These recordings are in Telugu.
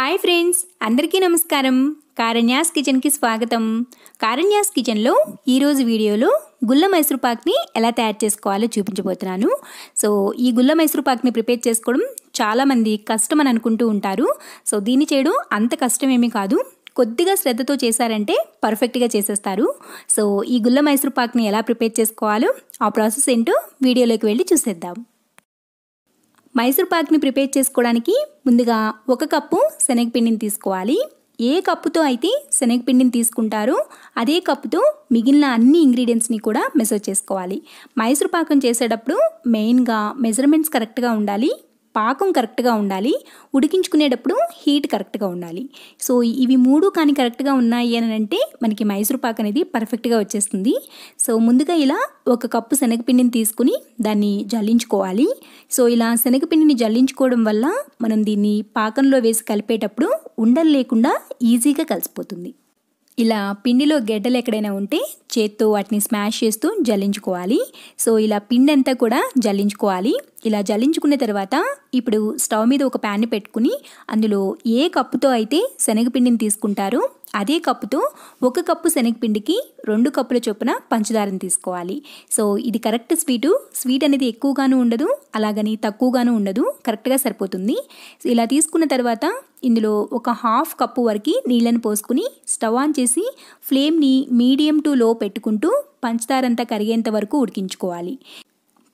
హాయ్ ఫ్రెండ్స్ అందరికీ నమస్కారం కారణ్యాస్ కిచెన్కి స్వాగతం కారణ్యాస్ కిచెన్లో ఈరోజు వీడియోలో గుల్ల మైసూరుపాక్ని ఎలా తయారు చేసుకోవాలో చూపించబోతున్నాను సో ఈ గుల్ల మైసూరుపాక్ని ప్రిపేర్ చేసుకోవడం చాలామంది కష్టం అని అనుకుంటూ ఉంటారు సో దీన్ని చేయడం అంత కష్టమేమీ కాదు కొద్దిగా శ్రద్ధతో చేశారంటే పర్ఫెక్ట్గా చేసేస్తారు సో ఈ గుల్ల మైసూరుపాక్ని ఎలా ప్రిపేర్ చేసుకోవాలో ఆ ప్రాసెస్ ఏంటో వీడియోలోకి వెళ్ళి చూసేద్దాం మైసూర్ పాక్ని ప్రిపేర్ చేసుకోవడానికి ముందుగా ఒక కప్పు శనగపిండిని తీసుకోవాలి ఏ కప్పుతో అయితే శనగపిండిని తీసుకుంటారో అదే కప్పుతో మిగిలిన అన్ని ఇంగ్రీడియంట్స్ని కూడా మెసేజ్ చేసుకోవాలి మైసూర్ పాకం చేసేటప్పుడు మెయిన్గా మెజర్మెంట్స్ కరెక్ట్గా ఉండాలి పాకం కరెక్ట్గా ఉండాలి ఉడికించుకునేటప్పుడు హీట్ కరెక్ట్గా ఉండాలి సో ఇవి మూడు కానీ కరెక్ట్గా ఉన్నాయి అని అంటే మనకి మైసూర్ పాక్ అనేది పర్ఫెక్ట్గా వచ్చేస్తుంది సో ముందుగా ఇలా ఒక కప్పు శనగపిండిని తీసుకుని దాన్ని జల్లించుకోవాలి సో ఇలా శనగపిండిని జల్లించుకోవడం వల్ల మనం దీన్ని పాకంలో వేసి కలిపేటప్పుడు ఉండలు లేకుండా ఈజీగా కలిసిపోతుంది ఇలా పిండిలో గడ్డలు ఎక్కడైనా ఉంటే చేత్తో వాటిని స్మాష్ చేస్తూ జల్లించుకోవాలి సో ఇలా పిండి అంతా కూడా జల్లించుకోవాలి ఇలా జల్లించుకున్న తర్వాత ఇప్పుడు స్టవ్ మీద ఒక ప్యాన్ పెట్టుకుని అందులో ఏ కప్పుతో అయితే శనగపిండిని తీసుకుంటారో అదే కప్పుతో ఒక కప్పు శనగపిండికి రెండు కప్పుల చొప్పున పంచదారని తీసుకోవాలి సో ఇది కరెక్ట్ స్వీటు స్వీట్ అనేది ఎక్కువగాను ఉండదు అలాగని తక్కువగాను ఉండదు కరెక్ట్గా సరిపోతుంది ఇలా తీసుకున్న తర్వాత ఇందులో ఒక హాఫ్ కప్పు వరకు నీళ్ళని పోసుకుని స్టవ్ ఆన్ చేసి ఫ్లేమ్ని మీడియం టు లో పెట్టుకుంటూ పంచదార అంతా కరిగేంత వరకు ఉడికించుకోవాలి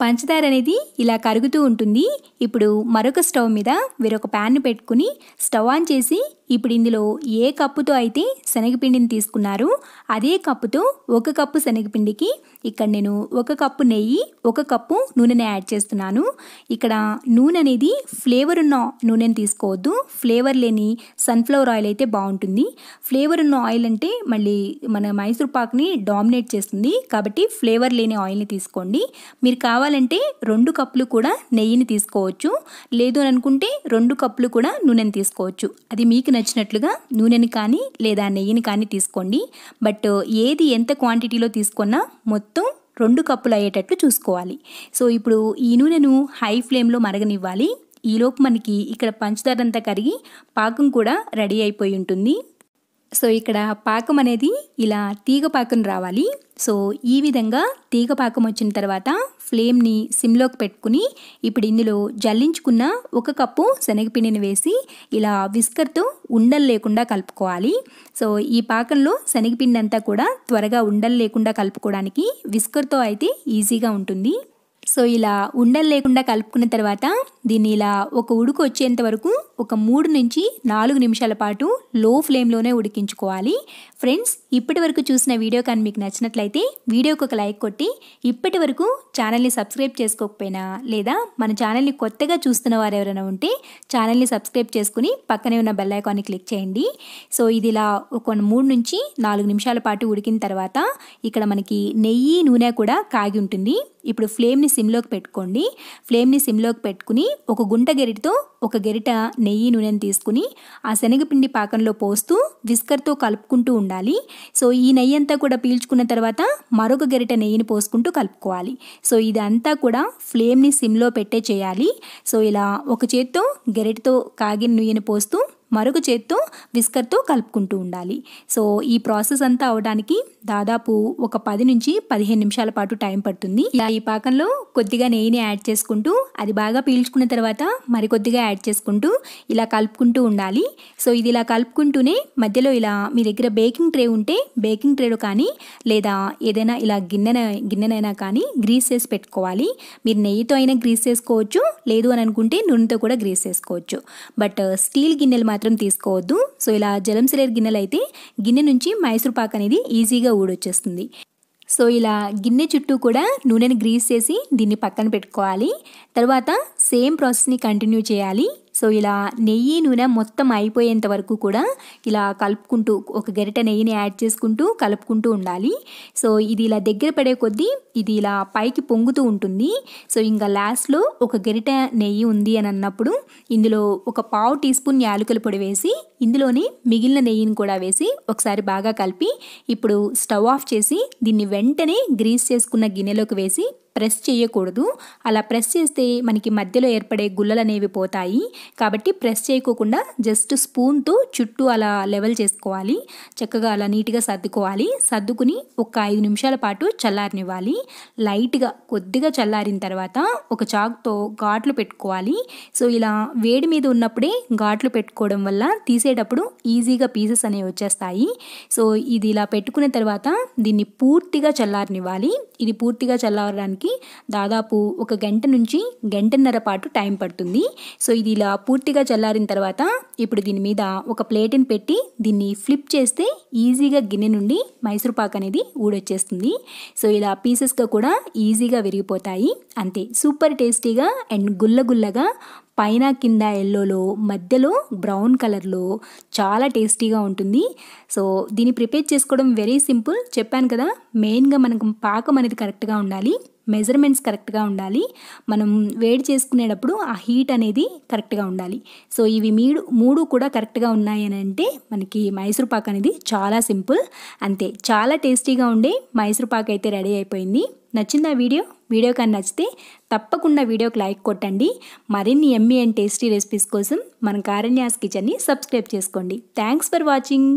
పంచదార అనేది ఇలా కరుగుతూ ఉంటుంది ఇప్పుడు మరొక స్టవ్ మీద వేరొక ప్యాన్ పెట్టుకుని స్టవ్ ఆన్ చేసి ఇప్పుడు ఇందులో ఏ కప్పుతో అయితే శనగపిండిని తీసుకున్నారు అదే కప్పుతో ఒక కప్పు శనగపిండికి ఇక్కడ నేను ఒక కప్పు నెయ్యి ఒక కప్పు నూనెని యాడ్ చేస్తున్నాను ఇక్కడ నూనె అనేది ఫ్లేవర్ ఉన్న నూనెని తీసుకోవద్దు ఫ్లేవర్ లేని సన్ఫ్లవర్ ఆయిల్ అయితే బాగుంటుంది ఫ్లేవర్ ఉన్న ఆయిల్ అంటే మళ్ళీ మన మైసూర్ పాక్ని డామినేట్ చేస్తుంది కాబట్టి ఫ్లేవర్ లేని ఆయిల్ని తీసుకోండి మీరు కావాలంటే రెండు కప్పులు కూడా నెయ్యిని తీసుకోవచ్చు లేదు అనుకుంటే రెండు కప్పులు కూడా నూనెని తీసుకోవచ్చు అది మీకు నచ్చినట్లుగా నూనెని కానీ లేదా నెయ్యిని కానీ తీసుకోండి బట్ ఏది ఎంత క్వాంటిటీలో తీసుకున్నా మొత్తం రెండు కప్పులు అయ్యేటట్లు చూసుకోవాలి సో ఇప్పుడు ఈ నూనెను హై ఫ్లేమ్లో మరగనివ్వాలి ఈలోపు మనకి ఇక్కడ పంచదారంతా కరిగి పాకం కూడా రెడీ అయిపోయి ఉంటుంది సో ఇక్కడ పాకం అనేది ఇలా తీగ పాకం రావాలి సో ఈ విధంగా తీగ పాకం వచ్చిన తర్వాత ఫ్లేమ్ని సిమ్లోకి పెట్టుకుని ఇప్పుడు ఇందులో జల్లించుకున్న ఒక కప్పు శనగపిండిని వేసి ఇలా విస్కర్తో ఉండలు లేకుండా కలుపుకోవాలి సో ఈ పాకంలో శనగపిండి అంతా కూడా త్వరగా ఉండలు లేకుండా కలుపుకోవడానికి విస్కర్తో అయితే ఈజీగా ఉంటుంది సో ఇలా ఉండలు లేకుండా కలుపుకున్న తర్వాత దీన్ని ఇలా ఒక ఉడుకు వచ్చేంత వరకు ఒక మూడు నుంచి నాలుగు నిమిషాల పాటు లో ఫ్లేమ్లోనే ఉడికించుకోవాలి ఫ్రెండ్స్ ఇప్పటి వరకు చూసిన వీడియో కానీ మీకు నచ్చినట్లయితే వీడియోకి ఒక లైక్ కొట్టి ఇప్పటి వరకు ఛానల్ని సబ్స్క్రైబ్ చేసుకోకపోయినా లేదా మన ఛానల్ని కొత్తగా చూస్తున్న వారు ఎవరైనా ఉంటే ఛానల్ని సబ్స్క్రైబ్ చేసుకుని పక్కనే ఉన్న బెల్ ఐకాన్ని క్లిక్ చేయండి సో ఇది ఇలా ఒక మూడు నుంచి నాలుగు నిమిషాల పాటు ఉడికిన తర్వాత ఇక్కడ మనకి నెయ్యి నూనె కూడా కాగి ఉంటుంది ఇప్పుడు ఫ్లేమ్ని సిమ్లోకి పెట్టుకోండి ఫ్లేమ్ని సిమ్లోకి పెట్టుకుని ఒక గుంట గెరిటితో ఒక గెరిట నెయ్యి నూనెను తీసుకుని ఆ శనగపిండి పాకంలో పోస్తూ విస్కర్తో కలుపుకుంటూ ఉండాలి సో ఈ నెయ్యి అంతా కూడా పీల్చుకున్న తర్వాత మరొక గెరిట నెయ్యిని పోసుకుంటూ కలుపుకోవాలి సో ఇదంతా కూడా ఫ్లేమ్ని సిమ్లో పెట్టే చేయాలి సో ఇలా ఒక చేత్తో గెరిటతో కాగిన నుయ్యని పోస్తూ మరొక చేత్తో విస్కర్తో కలుపుకుంటూ ఉండాలి సో ఈ ప్రాసెస్ అంతా అవడానికి దాదాపు ఒక పది నుంచి పదిహేను నిమిషాల పాటు టైం పడుతుంది ఇలా ఈ పాకంలో కొద్దిగా నెయ్యిని యాడ్ చేసుకుంటూ అది బాగా పీల్చుకున్న తర్వాత మరికొద్దిగా యాడ్ చేసుకుంటూ ఇలా కలుపుకుంటూ ఉండాలి సో ఇది ఇలా కలుపుకుంటూనే మధ్యలో ఇలా మీ దగ్గర బేకింగ్ ట్రే ఉంటే బేకింగ్ ట్రేలో కానీ లేదా ఏదైనా ఇలా గిన్నెన గిన్నెనైనా కానీ గ్రీస్ చేసి పెట్టుకోవాలి మీరు నెయ్యితో అయినా గ్రీస్ చేసుకోవచ్చు లేదు అని అనుకుంటే నూనెతో కూడా గ్రీస్ చేసుకోవచ్చు బట్ స్టీల్ గిన్నెలు మాత్రం మాత్రం తీసుకోవద్దు సో ఇలా జలం సిలేర్ గిన్నెలు అయితే గిన్నె నుంచి మైసూర్ పాక్ అనేది ఈజీగా ఊడొచ్చేస్తుంది సో ఇలా గిన్నె చుట్టూ కూడా నూనెని గ్రీస్ చేసి దీన్ని పక్కన పెట్టుకోవాలి తర్వాత సేమ్ ప్రాసెస్ని కంటిన్యూ చేయాలి సో ఇలా నెయ్యి నూనె మొత్తం అయిపోయేంత వరకు కూడా ఇలా కలుపుకుంటూ ఒక గరిట నెయ్యిని యాడ్ చేసుకుంటూ కలుపుకుంటూ ఉండాలి సో ఇది ఇలా దగ్గర పడే కొద్దీ ఇది ఇలా పైకి పొంగుతూ ఉంటుంది సో ఇంకా లాస్ట్లో ఒక గరిట నెయ్యి ఉంది అని అన్నప్పుడు ఇందులో ఒక పావు టీ స్పూన్ యాలకుల పొడి వేసి ఇందులోనే మిగిలిన నెయ్యిని కూడా వేసి ఒకసారి బాగా కలిపి ఇప్పుడు స్టవ్ ఆఫ్ చేసి దీన్ని వెంటనే గ్రీస్ చేసుకున్న గిన్నెలోకి వేసి ప్రెస్ చేయకూడదు అలా ప్రెస్ చేస్తే మనకి మధ్యలో ఏర్పడే గుల్లలు అనేవి పోతాయి కాబట్టి ప్రెస్ చేయకోకుండా జస్ట్ స్పూన్తో చుట్టూ అలా లెవెల్ చేసుకోవాలి చక్కగా అలా నీట్గా సర్దుకోవాలి సర్దుకుని ఒక ఐదు నిమిషాల పాటు చల్లారనివ్వాలి లైట్గా కొద్దిగా చల్లారిన తర్వాత ఒక చాక్తో ఘాట్లు పెట్టుకోవాలి సో ఇలా వేడి మీద ఉన్నప్పుడే ఘాట్లు పెట్టుకోవడం వల్ల తీసేటప్పుడు ఈజీగా పీసెస్ అనేవి వచ్చేస్తాయి సో ఇది ఇలా పెట్టుకున్న తర్వాత దీన్ని పూర్తిగా చల్లారనివ్వాలి ఇది పూర్తిగా చల్లారడానికి అవ్వడానికి దాదాపు ఒక గంట నుంచి గంటన్నర పాటు టైం పడుతుంది సో ఇది ఇలా పూర్తిగా చల్లారిన తర్వాత ఇప్పుడు దీని మీద ఒక ప్లేట్ని పెట్టి దీన్ని ఫ్లిప్ చేస్తే ఈజీగా గిన్నె నుండి మైసూర్ పాక్ అనేది ఊడొచ్చేస్తుంది సో ఇలా పీసెస్గా కూడా ఈజీగా విరిగిపోతాయి అంతే సూపర్ టేస్టీగా అండ్ గుల్లగుల్లగా పైన కింద ఎల్లోలో మధ్యలో బ్రౌన్ కలర్లో చాలా టేస్టీగా ఉంటుంది సో దీన్ని ప్రిపేర్ చేసుకోవడం వెరీ సింపుల్ చెప్పాను కదా మెయిన్గా మనకు పాకం అనేది కరెక్ట్గా ఉండాలి మెజర్మెంట్స్ కరెక్ట్గా ఉండాలి మనం వేడి చేసుకునేటప్పుడు ఆ హీట్ అనేది కరెక్ట్గా ఉండాలి సో ఇవి మీడు మూడు కూడా కరెక్ట్గా ఉన్నాయని అంటే మనకి మైసూర్ పాక్ అనేది చాలా సింపుల్ అంతే చాలా టేస్టీగా ఉండే మైసూర్ పాక్ అయితే రెడీ అయిపోయింది నచ్చిందా వీడియో వీడియో కానీ నచ్చితే తప్పకుండా వీడియోకి లైక్ కొట్టండి మరిన్ని ఎమ్మీ అండ్ టేస్టీ రెసిపీస్ కోసం మన కారణ్యాస్ కిచెన్ని సబ్స్క్రైబ్ చేసుకోండి థ్యాంక్స్ ఫర్ వాచింగ్